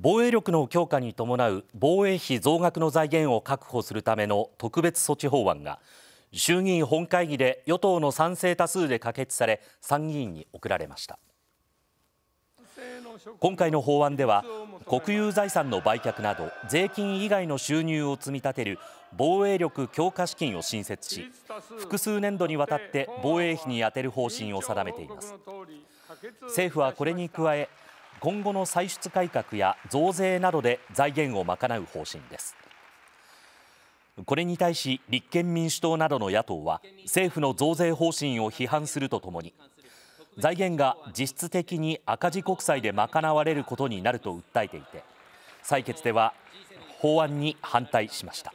防衛力の強化に伴う防衛費増額の財源を確保するための特別措置法案が衆議院本会議で与党の賛成多数で可決され参議院に送られました今回の法案では国有財産の売却など税金以外の収入を積み立てる防衛力強化資金を新設し複数年度にわたって防衛費に充てる方針を定めています政府はこれに加え今後の歳出改革や増税などで財源を賄う方針ですこれに対し立憲民主党などの野党は政府の増税方針を批判するとともに財源が実質的に赤字国債で賄われることになると訴えていて採決では法案に反対しました